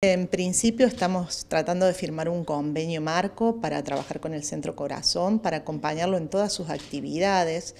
En principio estamos tratando de firmar un convenio marco para trabajar con el Centro Corazón, para acompañarlo en todas sus actividades.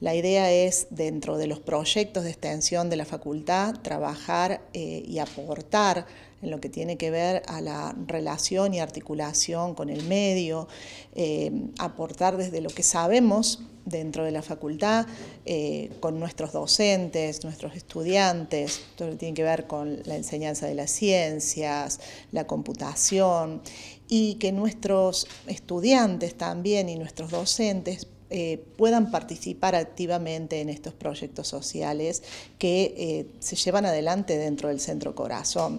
La idea es, dentro de los proyectos de extensión de la facultad, trabajar eh, y aportar en lo que tiene que ver a la relación y articulación con el medio, eh, aportar desde lo que sabemos dentro de la facultad, eh, con nuestros docentes, nuestros estudiantes, todo lo que tiene que ver con la enseñanza de las ciencias, la computación, y que nuestros estudiantes también y nuestros docentes eh, puedan participar activamente en estos proyectos sociales que eh, se llevan adelante dentro del Centro Corazón.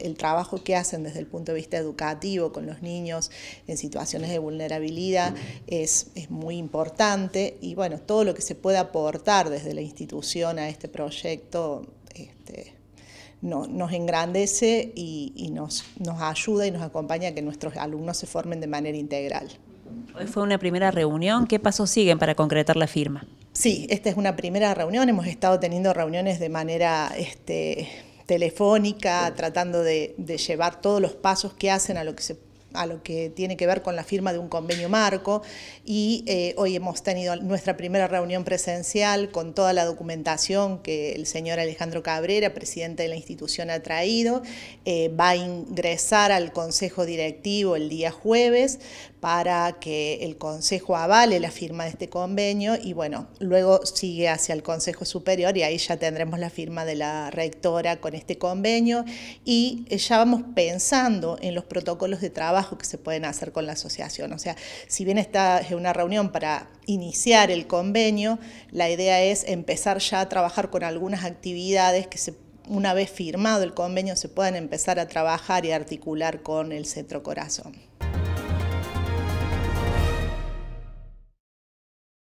el, trabajo que hacen desde el punto de vista educativo con los niños en situaciones de vulnerabilidad es, muy importante y bueno, todo lo que se pueda aportar desde la institución a este proyecto este, nos engrandece y, nos ayuda y nos acompaña a que nuestros alumnos se formen de manera integral. Hoy fue una primera reunión. ¿Qué pasos siguen para concretar la firma? Sí, esta es una primera reunión. Hemos estado teniendo reuniones de manera este, telefónica, tratando de, de, llevar todos los pasos que hacen a lo que se a lo que tiene que ver con la firma de un convenio marco y eh, hoy hemos tenido nuestra primera reunión presencial con toda la documentación que el señor Alejandro Cabrera, presidente de la institución, ha traído. Eh, va a ingresar al Consejo Directivo el día jueves para que el Consejo avale la firma de este convenio y bueno, luego sigue hacia el Consejo Superior y ahí ya tendremos la firma de la rectora con este convenio y eh, ya vamos pensando en los protocolos de trabajo que se pueden hacer con la asociación. O sea, si bien esta es una reunión para iniciar el convenio, la idea es empezar ya a trabajar con algunas actividades que una vez firmado el convenio se puedan empezar a trabajar y articular con el Centro Corazón.